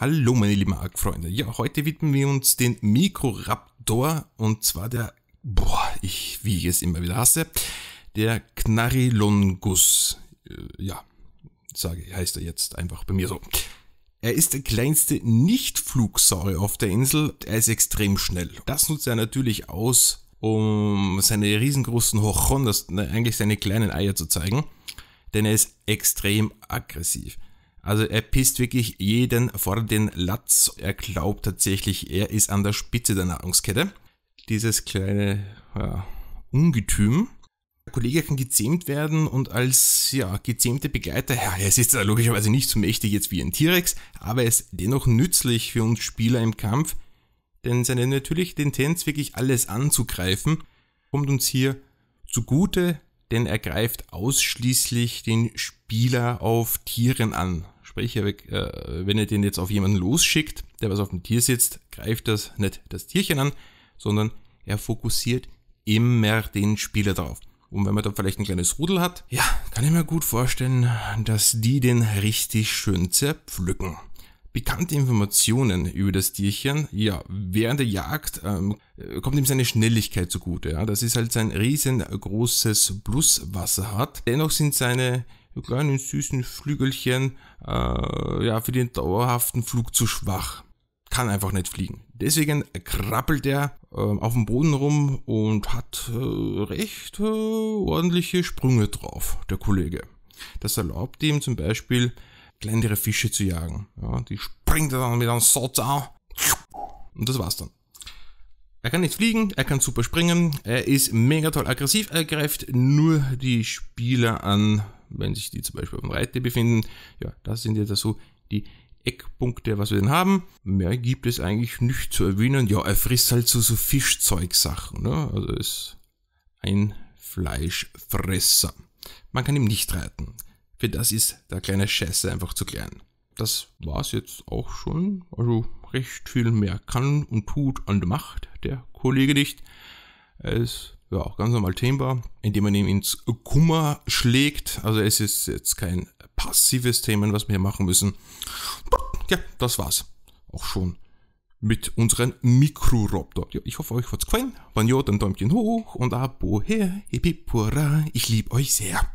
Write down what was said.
Hallo meine lieben Arc-Freunde. Ja, heute widmen wir uns den Mikroraptor und zwar der, boah, ich, wie ich es immer wieder hasse, der Knarilongus. Äh, ja, sage, heißt er jetzt einfach bei mir so. Er ist der kleinste Nicht-Flugsaurier auf der Insel. Er ist extrem schnell. Das nutzt er natürlich aus, um seine riesengroßen Hochon, das, ne, eigentlich seine kleinen Eier zu zeigen. Denn er ist extrem aggressiv. Also er pisst wirklich jeden vor den Latz. Er glaubt tatsächlich, er ist an der Spitze der Nahrungskette. Dieses kleine ja, Ungetüm. Der Kollege kann gezähmt werden und als ja, gezähmte Begleiter, ja, er ist logischerweise nicht so mächtig jetzt wie ein T-Rex, aber er ist dennoch nützlich für uns Spieler im Kampf, denn seine natürliche Tendenz, wirklich alles anzugreifen, kommt uns hier zugute, denn er greift ausschließlich den Spieler auf Tieren an. Sprich, äh, wenn er den jetzt auf jemanden losschickt, der was auf dem Tier sitzt, greift das nicht das Tierchen an, sondern er fokussiert immer den Spieler drauf. Und wenn man da vielleicht ein kleines Rudel hat, ja, kann ich mir gut vorstellen, dass die den richtig schön zerpflücken. Bekannte Informationen über das Tierchen, ja, während der Jagd ähm, kommt ihm seine Schnelligkeit zugute. Ja? Das ist halt sein riesengroßes Plus, was er hat. Dennoch sind seine kleinen süßen Flügelchen äh, ja, für den dauerhaften Flug zu schwach. Kann einfach nicht fliegen. Deswegen krabbelt er äh, auf dem Boden rum und hat äh, recht äh, ordentliche Sprünge drauf, der Kollege. Das erlaubt ihm zum Beispiel kleinere Fische zu jagen. Ja, die springt dann mit einem Salzau. Und das war's dann. Er kann nicht fliegen, er kann super springen, er ist mega toll aggressiv, er greift nur die Spieler an, wenn sich die zum Beispiel auf dem Reiter befinden. Ja, das sind jetzt so die Eckpunkte, was wir denn haben. Mehr gibt es eigentlich nicht zu erwähnen. Ja, er frisst halt so, so Fischzeugsachen. Ne? Also ist ein Fleischfresser. Man kann ihm nicht reiten. Für das ist der kleine Scheiße einfach zu klein. Das war's jetzt auch schon. Also recht viel mehr kann und tut und macht der Kollege nicht. Er ist ja auch ganz normal themenbar, indem man ihn ins Kummer schlägt. Also es ist jetzt kein passives Thema, was wir hier machen müssen. Ja, das war's. Auch schon mit unseren Mikroraptor. Ja, ich hoffe, euch hat's gefallen. Wenn ja, dann Däumchen hoch und Abo her. ich liebe euch sehr.